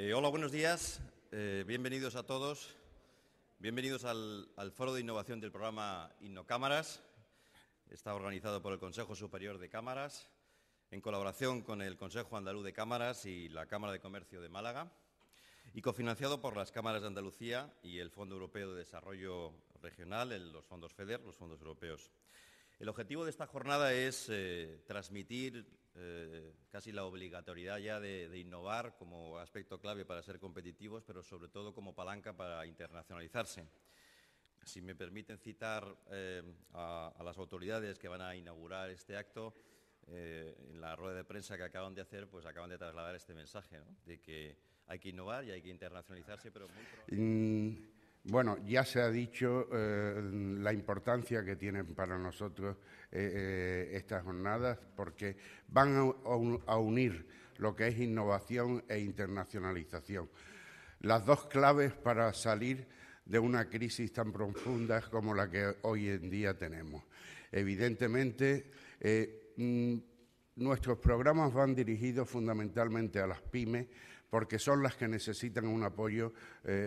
Eh, hola, buenos días. Eh, bienvenidos a todos. Bienvenidos al, Foro de Innovación del programa Innocámaras. Está organizado por el Consejo Superior de Cámaras en colaboración con el Consejo Andaluz de Cámaras y la Cámara de Comercio de Málaga y cofinanciado por las Cámaras de Andalucía y el Fondo Europeo de Desarrollo Regional, los fondos FEDER, los fondos europeos. El objetivo de esta jornada es eh, transmitir eh, casi la obligatoriedad ya de, innovar como aspecto clave para ser competitivos, pero sobre todo como palanca para internacionalizarse. Si me permiten citar eh, a, las autoridades que van a inaugurar este acto, en la rueda de prensa que acaban de hacer, pues acaban de trasladar este mensaje de que hay que innovar y hay que internacionalizarse, pero muy mm, bueno, ya se ha dicho eh, la importancia que tienen para nosotros eh, eh, estas jornadas porque van a, unir lo que es innovación e internacionalización. Las dos claves para salir de una crisis tan profunda como la que hoy en día tenemos. Evidentemente, mm, nuestros programas van dirigidos fundamentalmente a las pymes porque son las que necesitan un apoyo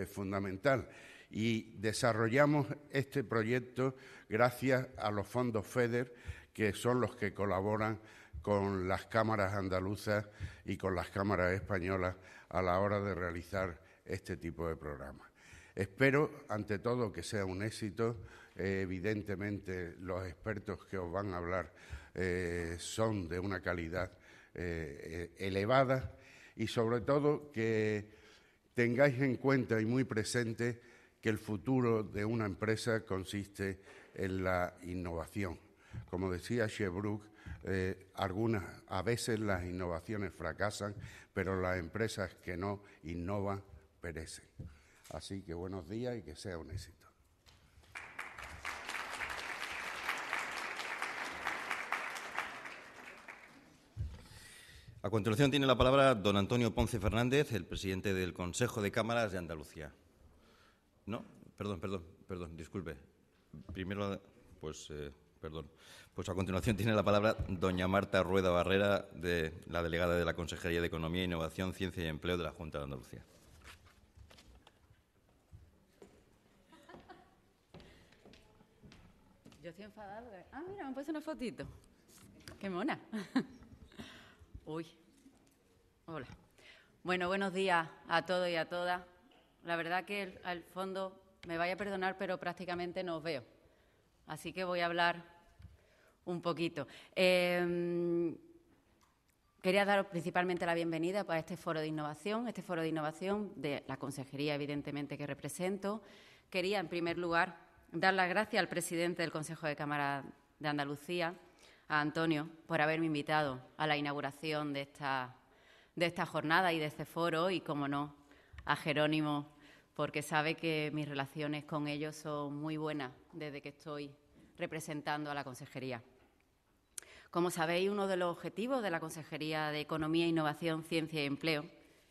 fundamental y desarrollamos este proyecto gracias a los fondos FEDER, que son los que colaboran con las cámaras andaluzas y con las cámaras españolas a la hora de realizar este tipo de programas. Espero, ante todo, que sea un éxito. Eh, evidentemente, los expertos que os van a hablar eh, son de una calidad eh, elevada y, sobre todo, que tengáis en cuenta y muy presente que el futuro de una empresa consiste en la innovación. Como decía Shebrook, eh, a veces las innovaciones fracasan, pero las empresas que no innovan perecen. Así que buenos días y que sea un éxito. A continuación tiene la palabra don Antonio Ponce Fernández, el presidente del Consejo de Cámaras de Andalucía. No, perdón, perdón, perdón, disculpe. Primero, pues, eh, perdón. Pues a continuación tiene la palabra doña Marta Rueda Barrera, de la delegada de la Consejería de Economía, Innovación, Ciencia y Empleo de la Junta de Andalucía. Yo estoy enfadada. Ah, mira, me han puesto una fotito. Qué mona. Uy. Hola. Bueno, buenos días a todos y a todas. La verdad que al fondo, me vaya a perdonar, pero prácticamente no os veo. Así que voy a hablar un poquito. Em, quería daros principalmente la bienvenida para este foro de innovación, este foro de innovación de la consejería, evidentemente, que represento. Quería, en primer lugar, dar las gracias al presidente del Consejo de Cámara de Andalucía, a Antonio, por haberme invitado a la inauguración de esta, de esta jornada y de este foro, y, como no, a Jerónimo porque sabe que mis relaciones con ellos son muy buenas desde que estoy representando a la Consejería. Como sabéis, uno de los objetivos de la Consejería de Economía, Innovación, Ciencia y Empleo,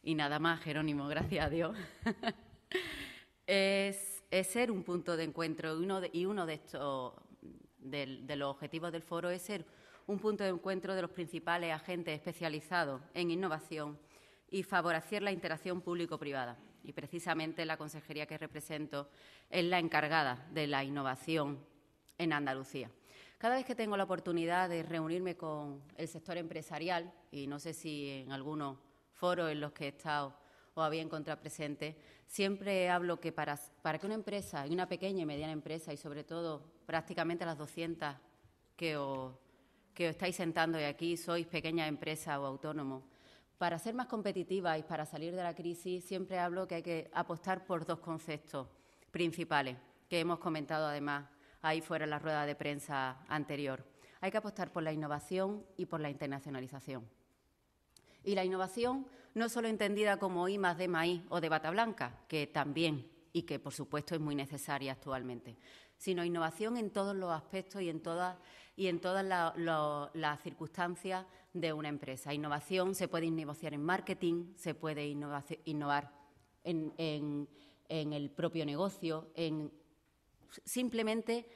y nada más, Jerónimo, gracias a Dios, es, ser un punto de encuentro y uno estos de los objetivos del foro es ser un punto de encuentro de los principales agentes especializados en innovación y favorecer la interacción público-privada y precisamente la consejería que represento es la encargada de la innovación en Andalucía. Cada vez que tengo la oportunidad de reunirme con el sector empresarial, y no sé si en algunos foros en los que he estado o había encontrado presentes, siempre hablo que para, para que una empresa, y una pequeña y mediana empresa, y sobre todo prácticamente las 200 que os, que estáis sentando aquí, sois pequeña empresa o autónomo, para ser más competitiva y para salir de la crisis, siempre hablo que hay que apostar por dos conceptos principales que hemos comentado además ahí fuera en la rueda de prensa anterior. Hay que apostar por la innovación y por la internacionalización. Y la innovación no solo entendida como I más de maíz o de bata blanca, que también y que por supuesto es muy necesaria actualmente, sino innovación en todos los aspectos y en todas y en todas las circunstancias de una empresa. Innovación se puede negociar en marketing, se puede innovar en, el propio negocio, en simplemente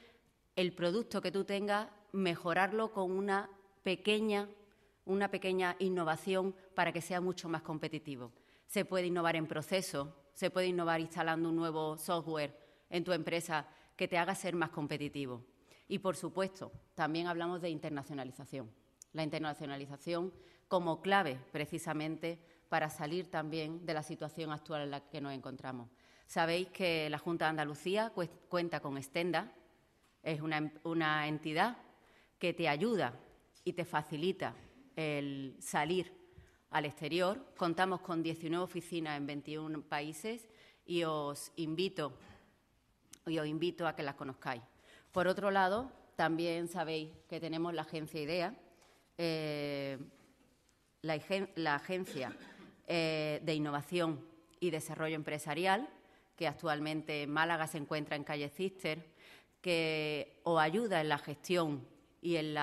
el producto que tú tengas, mejorarlo con una pequeña, una pequeña innovación para que sea mucho más competitivo. Se puede innovar en proceso... se puede innovar instalando un nuevo software en tu empresa que te haga ser más competitivo. Y, por supuesto, también hablamos de internacionalización. La internacionalización como clave, precisamente, para salir también de la situación actual en la que nos encontramos. Sabéis que la Junta de Andalucía cuenta con Estenda, es una, em-, una entidad que te ayuda y te facilita el salir al exterior. Contamos con 19 oficinas en 21 países y os invito, y os invito a que las conozcáis. Por otro lado, también sabéis que tenemos la agencia IDEA. Eh, la, agencia eh, de innovación y desarrollo empresarial, que actualmente en Málaga se encuentra en calle Cister, que os ayuda en la gestión y, en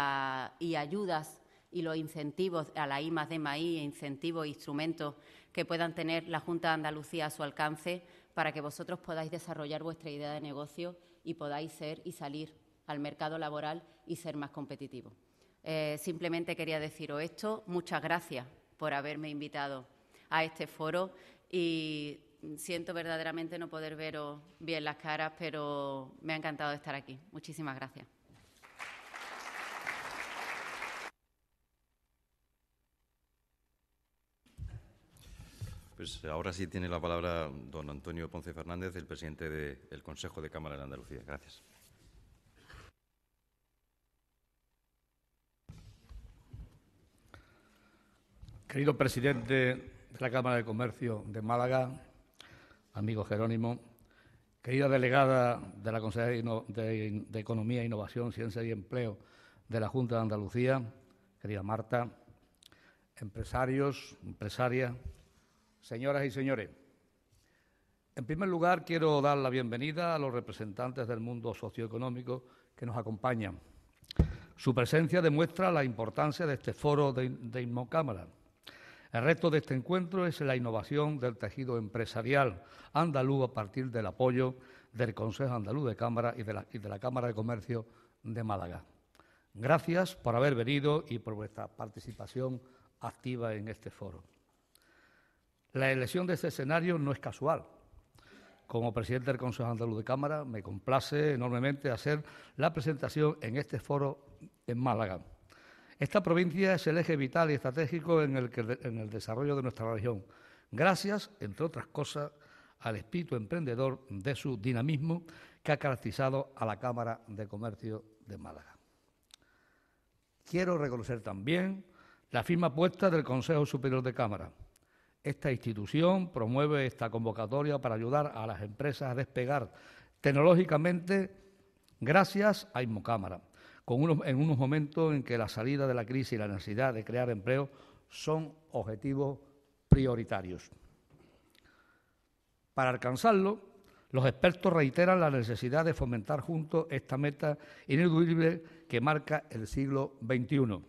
y ayudas y los incentivos a la I de incentivos e instrumentos que puedan tener la Junta de Andalucía a su alcance para que vosotros podáis desarrollar vuestra idea de negocio y podáis ser y salir al mercado laboral y ser más competitivos. Eh, simplemente quería deciros esto. Muchas gracias por haberme invitado a este foro y siento verdaderamente no poder veros bien las caras, pero me ha encantado estar aquí. Muchísimas gracias. Pues ahora sí tiene la palabra don Antonio Ponce Fernández, el presidente del Consejo de Cámara de Andalucía. Gracias. Querido presidente de la Cámara de Comercio de Málaga, amigo Jerónimo, querida delegada de la Consejería de, Economía, Innovación, Ciencia y Empleo de la Junta de Andalucía, querida Marta, empresarios, empresaria señoras y señores, en primer lugar quiero dar la bienvenida a los representantes del mundo socioeconómico que nos acompañan. Su presencia demuestra la importancia de este foro de, Inmocámara. El reto de este encuentro es la innovación del tejido empresarial andaluz a partir del apoyo del Consejo Andaluz de Cámara y de la Cámara de Comercio de Málaga. Gracias por haber venido y por vuestra participación activa en este foro. La elección de este escenario no es casual. Como presidente del Consejo Andaluz de Cámara, me complace enormemente hacer la presentación en este foro en Málaga. Esta provincia es el eje vital y estratégico en el, que, en el desarrollo de nuestra región, gracias, entre otras cosas, al espíritu emprendedor de su dinamismo que ha caracterizado a la Cámara de Comercio de Málaga. Quiero reconocer también la firma puesta del Consejo Superior de Cámara, esta institución promueve esta convocatoria para ayudar a las empresas a despegar tecnológicamente gracias a Inmocámara, en unos momentos en que la salida de la crisis y la necesidad de crear empleo son objetivos prioritarios. Para alcanzarlo, los expertos reiteran la necesidad de fomentar juntos esta meta ineludible que marca el siglo XXI.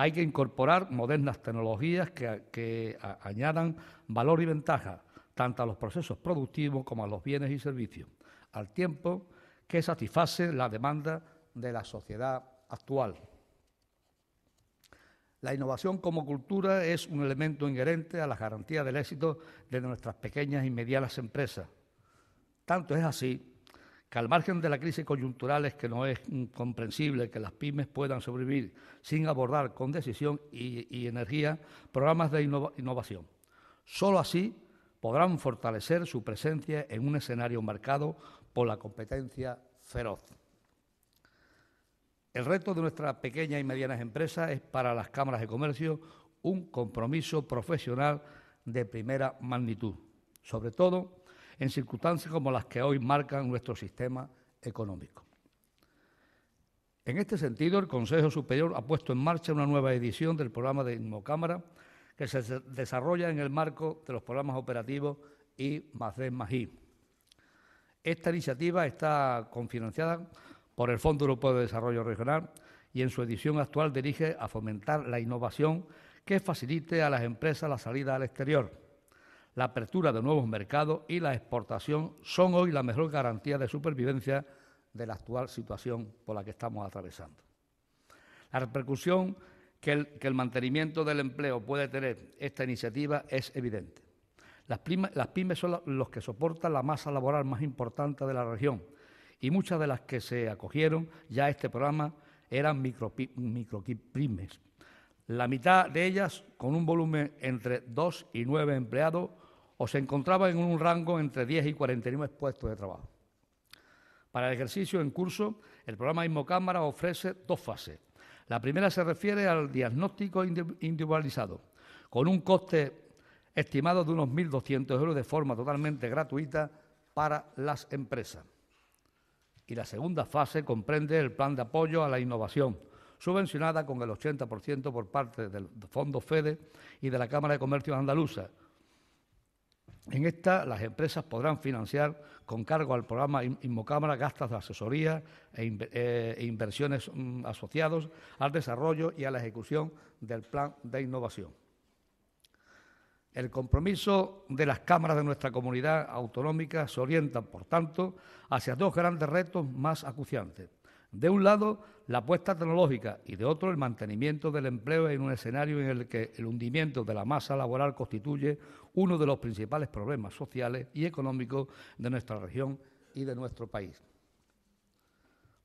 Hay que incorporar modernas tecnologías que, añadan valor y ventaja tanto a los procesos productivos como a los bienes y servicios, al tiempo que satisface la demanda de la sociedad actual. La innovación como cultura es un elemento inherente a la garantía del éxito de nuestras pequeñas y medianas empresas. Tanto es así que al margen de la crisis coyuntural es que no es mm, comprensible que las pymes puedan sobrevivir sin abordar con decisión y, energía programas de innovación. Solo así podrán fortalecer su presencia en un escenario marcado por la competencia feroz. El reto de nuestras pequeñas y medianas empresas es para las cámaras de comercio un compromiso profesional de primera magnitud, sobre todo en circunstancias como las que hoy marcan nuestro sistema económico. En este sentido, el Consejo Superior ha puesto en marcha una nueva edición del programa de Inmocámara que se desarrolla en el marco de los programas operativos I más D I. Esta iniciativa está confinanciada por el Fondo Europeo de Desarrollo Regional y en su edición actual dirige a fomentar la innovación que facilite a las empresas la salida al exterior la apertura de nuevos mercados y la exportación son hoy la mejor garantía de supervivencia de la actual situación por la que estamos atravesando. La repercusión que el, mantenimiento del empleo puede tener esta iniciativa es evidente. Las, pymes son los que soportan la masa laboral más importante de la región y muchas de las que se acogieron ya a este programa eran micro micro la mitad de ellas, con un volumen entre 2 y 9 empleados, o se encontraba en un rango entre 10 y 49 puestos de trabajo. Para el ejercicio en curso, el programa Inmocámara ofrece dos fases. La primera se refiere al diagnóstico individualizado, con un coste estimado de unos 1.200 euros de forma totalmente gratuita para las empresas. Y la segunda fase comprende el plan de apoyo a la innovación, subvencionada con el 80% por parte del Fondo FEDE y de la Cámara de Comercio Andaluza. En esta, las empresas podrán financiar con cargo al programa Inmocámara gastos de asesoría e, eh, e inversiones mm, asociados al desarrollo y a la ejecución del plan de innovación. El compromiso de las cámaras de nuestra comunidad autonómica se orienta, por tanto, hacia dos grandes retos más acuciantes. De un lado, la apuesta tecnológica y de otro, el mantenimiento del empleo en un escenario en el que el hundimiento de la masa laboral constituye uno de los principales problemas sociales y económicos de nuestra región y de nuestro país.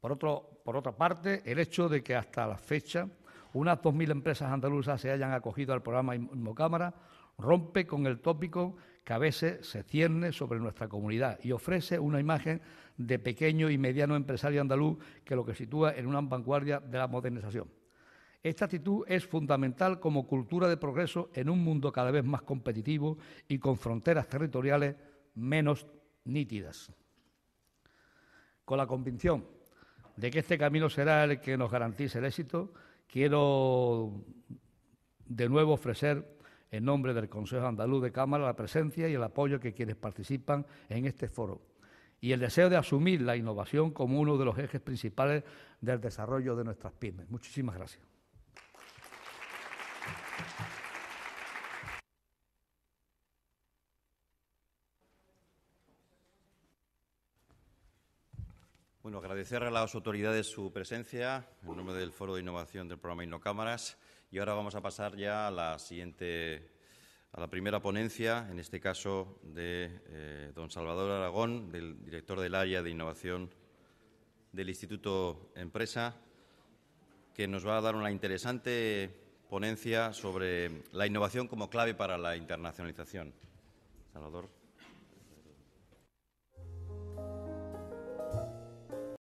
Por, otra parte, el hecho de que hasta la fecha unas 2.000 empresas andaluzas se hayan acogido al programa Inmocámara rompe con el tópico que a veces se cierne sobre nuestra comunidad y ofrece una imagen de pequeño y mediano empresario andaluz que lo que sitúa en una vanguardia de la modernización. Esta actitud es fundamental como cultura de progreso en un mundo cada vez más competitivo y con fronteras territoriales menos nítidas. Con la convicción de que este camino será el que nos garantice el éxito, quiero de nuevo ofrecer en nombre del Consejo Andaluz de Cámara la presencia y el apoyo que quienes participan en este foro y el deseo de asumir la innovación como uno de los ejes principales del desarrollo de nuestras pymes. Muchísimas gracias. Bueno, agradecer a las autoridades su presencia en nombre del Foro de Innovación del programa Innocámaras. Y ahora vamos a pasar ya a la siguiente, a la primera ponencia, en este caso de eh, don Salvador Aragón, del director del área de innovación del Instituto Empresa, que nos va a dar una interesante ponencia sobre la innovación como clave para la internacionalización. Salvador.